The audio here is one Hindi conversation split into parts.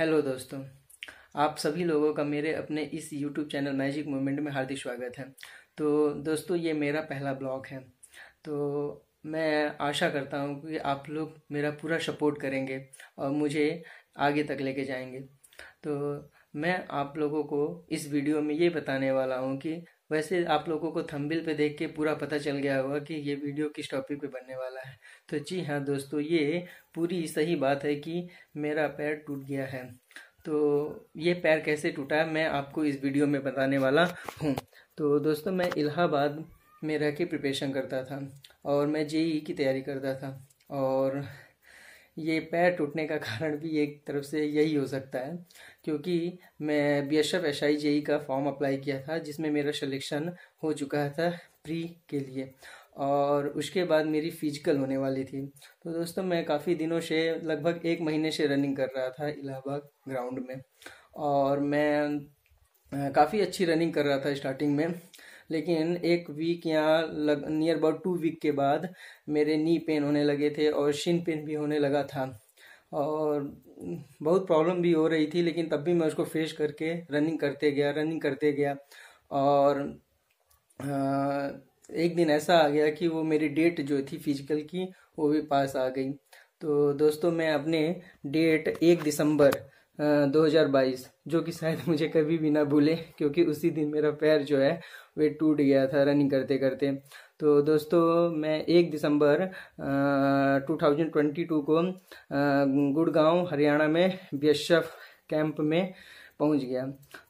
हेलो दोस्तों आप सभी लोगों का मेरे अपने इस यूट्यूब चैनल मैजिक मोमेंट में हार्दिक स्वागत है तो दोस्तों ये मेरा पहला ब्लॉग है तो मैं आशा करता हूँ कि आप लोग मेरा पूरा सपोर्ट करेंगे और मुझे आगे तक लेके जाएंगे तो मैं आप लोगों को इस वीडियो में ये बताने वाला हूँ कि वैसे आप लोगों को थंबिल पे देख के पूरा पता चल गया होगा कि ये वीडियो किस टॉपिक पे बनने वाला है तो जी हाँ दोस्तों ये पूरी सही बात है कि मेरा पैर टूट गया है तो ये पैर कैसे टूटा मैं आपको इस वीडियो में बताने वाला हूँ तो दोस्तों मैं इलाहाबाद में रह के प्रिपरेशन करता था और मैं जेई की तैयारी करता था और ये पैर टूटने का कारण भी एक तरफ से यही हो सकता है क्योंकि मैं B S F S I JE का फॉर्म अप्लाई किया था जिसमें मेरा सिलेक्शन हो चुका था प्री के लिए और उसके बाद मेरी फिजिकल होने वाली थी तो दोस्तों मैं काफ़ी दिनों से लगभग एक महीने से रनिंग कर रहा था इलाहाबाद ग्राउंड में और मैं काफ़ी अच्छी रनिंग कर रहा था स्टार्टिंग में लेकिन एक वीक या लग नियर अबाउट टू वीक के बाद मेरे नी पेन होने लगे थे और शिन पेन भी होने लगा था और बहुत प्रॉब्लम भी हो रही थी लेकिन तब भी मैं उसको फेस करके रनिंग करते गया रनिंग करते गया और एक दिन ऐसा आ गया कि वो मेरी डेट जो थी फिजिकल की वो भी पास आ गई तो दोस्तों मैं अपने डेट एक दिसंबर 2022 जो कि शायद मुझे कभी भी ना भूले क्योंकि उसी दिन मेरा पैर जो है वे टूट गया था रनिंग करते करते तो दोस्तों मैं एक दिसंबर आ, 2022 को गुड़गांव हरियाणा में बी कैंप में पहुंच गया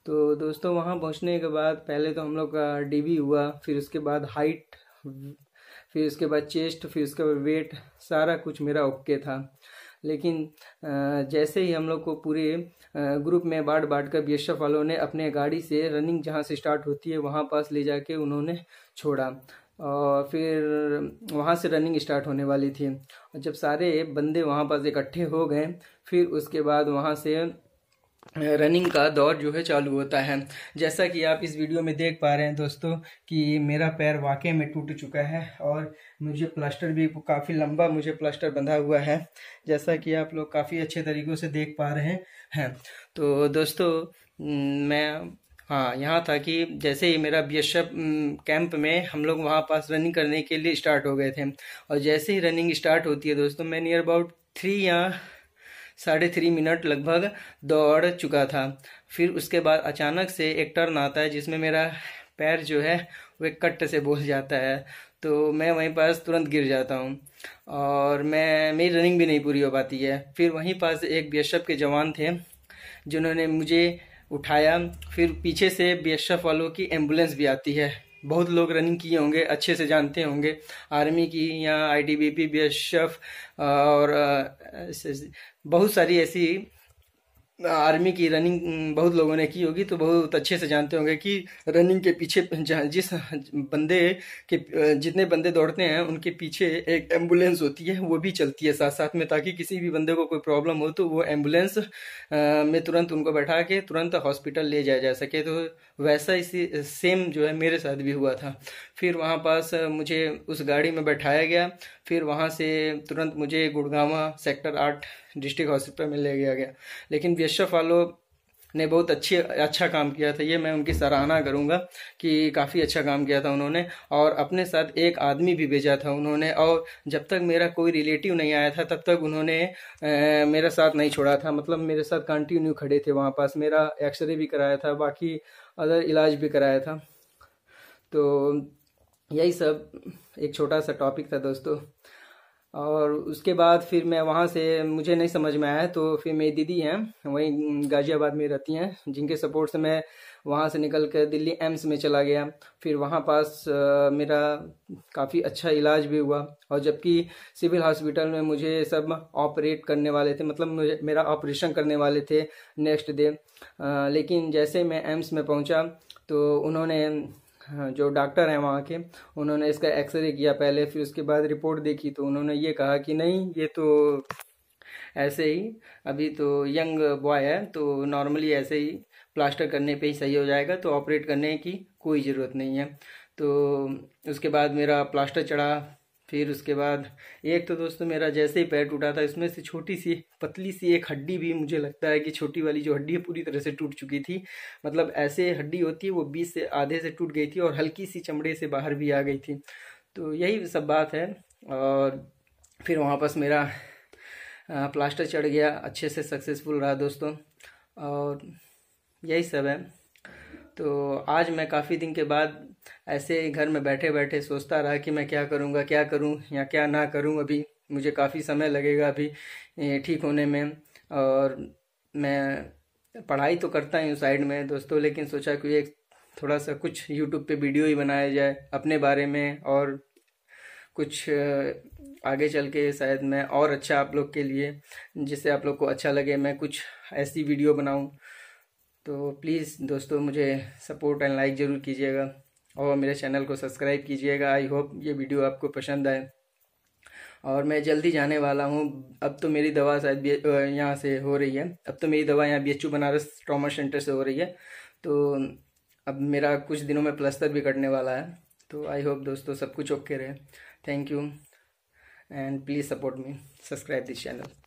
तो दोस्तों वहां पहुंचने के बाद पहले तो हम लोग का डीबी हुआ फिर उसके बाद हाइट फिर उसके बाद चेस्ट फिर उसके बाद वेट सारा कुछ मेरा ओके था लेकिन जैसे ही हम लोग को पूरे ग्रुप में बांट बांट कर बी वालों ने अपने गाड़ी से रनिंग जहाँ से स्टार्ट होती है वहाँ पास ले जाके उन्होंने छोड़ा और फिर वहाँ से रनिंग स्टार्ट होने वाली थी जब सारे बंदे वहाँ पास इकट्ठे हो गए फिर उसके बाद वहाँ से रनिंग का दौर जो है चालू होता है जैसा कि आप इस वीडियो में देख पा रहे हैं दोस्तों कि मेरा पैर वाकई में टूट चुका है और मुझे प्लास्टर भी काफ़ी लंबा मुझे प्लास्टर बंधा हुआ है जैसा कि आप लोग काफ़ी अच्छे तरीक़ों से देख पा रहे हैं तो दोस्तों मैं हाँ यहाँ था कि जैसे ही मेरा बी कैंप में हम लोग वहाँ पास रनिंग करने के लिए स्टार्ट हो गए थे और जैसे ही रनिंग स्टार्ट होती है दोस्तों मैं नियर अबाउट थ्री या साढ़े थ्री मिनट लगभग दौड़ चुका था फिर उसके बाद अचानक से एक टर्न आता है जिसमें मेरा पैर जो है वो कट से बोल जाता है तो मैं वहीं पास तुरंत गिर जाता हूँ और मैं मेरी रनिंग भी नहीं पूरी हो पाती है फिर वहीं पास एक बी के जवान थे जिन्होंने मुझे उठाया फिर पीछे से बी वालों की एम्बुलेंस भी आती है बहुत लोग रनिंग किए होंगे अच्छे से जानते होंगे आर्मी की या I T B P B S F और uh, बहुत सारी ऐसी आर्मी की रनिंग बहुत लोगों ने की होगी तो बहुत अच्छे से जानते होंगे कि रनिंग के पीछे जिस बंदे के जितने बंदे दौड़ते हैं उनके पीछे एक एम्बुलेंस होती है वो भी चलती है साथ साथ में ताकि किसी भी बंदे को कोई प्रॉब्लम हो तो वो एम्बुलेंस में तुरंत उनको बैठा के तुरंत हॉस्पिटल ले जाया जा सके तो वैसा इसी सेम जो है मेरे साथ भी हुआ था फिर वहाँ पास मुझे उस गाड़ी में बैठाया गया फिर वहाँ से तुरंत मुझे गुड़गावा सेक्टर आठ डिस्ट्रिक्ट हॉस्पिटल में ले गया गया लेकिन बी एस वालों ने बहुत अच्छी अच्छा काम किया था ये मैं उनकी सराहना करूँगा कि काफ़ी अच्छा काम किया था उन्होंने और अपने साथ एक आदमी भी भेजा था उन्होंने और जब तक मेरा कोई रिलेटिव नहीं आया था तब तक उन्होंने ए, मेरा साथ नहीं छोड़ा था मतलब मेरे साथ कंटिन्यू खड़े थे वहाँ पास मेरा एक्सरे भी कराया था बाकी अदर इलाज भी कराया था तो यही सब एक छोटा सा टॉपिक था दोस्तों और उसके बाद फिर मैं वहाँ से मुझे नहीं समझ में आया तो फिर मेरी दीदी हैं वहीं गाज़ियाबाद में रहती हैं जिनके सपोर्ट से मैं वहाँ से निकल कर दिल्ली एम्स में चला गया फिर वहाँ पास मेरा काफ़ी अच्छा इलाज भी हुआ और जबकि सिविल हॉस्पिटल में मुझे सब ऑपरेट करने वाले थे मतलब मुझे मेरा ऑपरेशन करने वाले थे नेक्स्ट डे लेकिन जैसे मैं एम्स में पहुँचा तो उन्होंने हाँ, जो डॉक्टर हैं वहाँ के उन्होंने इसका एक्सरे किया पहले फिर उसके बाद रिपोर्ट देखी तो उन्होंने ये कहा कि नहीं ये तो ऐसे ही अभी तो यंग बॉय है तो नॉर्मली ऐसे ही प्लास्टर करने पे ही सही हो जाएगा तो ऑपरेट करने की कोई ज़रूरत नहीं है तो उसके बाद मेरा प्लास्टर चढ़ा फिर उसके बाद एक तो दोस्तों मेरा जैसे ही पैर टूटा था इसमें से छोटी सी पतली सी एक हड्डी भी मुझे लगता है कि छोटी वाली जो हड्डी है पूरी तरह से टूट चुकी थी मतलब ऐसे हड्डी होती है वो बीस से आधे से टूट गई थी और हल्की सी चमड़े से बाहर भी आ गई थी तो यही सब बात है और फिर वहाँ पास मेरा प्लास्टर चढ़ गया अच्छे से सक्सेसफुल रहा दोस्तों और यही सब है तो आज मैं काफ़ी दिन के बाद ऐसे ही घर में बैठे बैठे सोचता रहा कि मैं क्या करूँगा क्या करूँ या क्या ना करूँ अभी मुझे काफ़ी समय लगेगा अभी ठीक होने में और मैं पढ़ाई तो करता ही हूँ साइड में दोस्तों लेकिन सोचा कि एक थोड़ा सा कुछ यूट्यूब पे वीडियो ही बनाया जाए अपने बारे में और कुछ आगे चल के शायद मैं और अच्छा आप लोग के लिए जिससे आप लोग को अच्छा लगे मैं कुछ ऐसी वीडियो बनाऊँ तो प्लीज़ दोस्तों मुझे सपोर्ट एंड लाइक ज़रूर कीजिएगा और मेरे चैनल को सब्सक्राइब कीजिएगा आई होप ये वीडियो आपको पसंद आए और मैं जल्दी जाने वाला हूँ अब तो मेरी दवा शायद यहाँ से हो रही है अब तो मेरी दवा यहाँ बी बनारस ट्रामा सेंटर से हो रही है तो अब मेरा कुछ दिनों में प्लस्तर भी कटने वाला है तो आई होप दोस्तों सब कुछ ओके रहे thank you and please support me subscribe this channel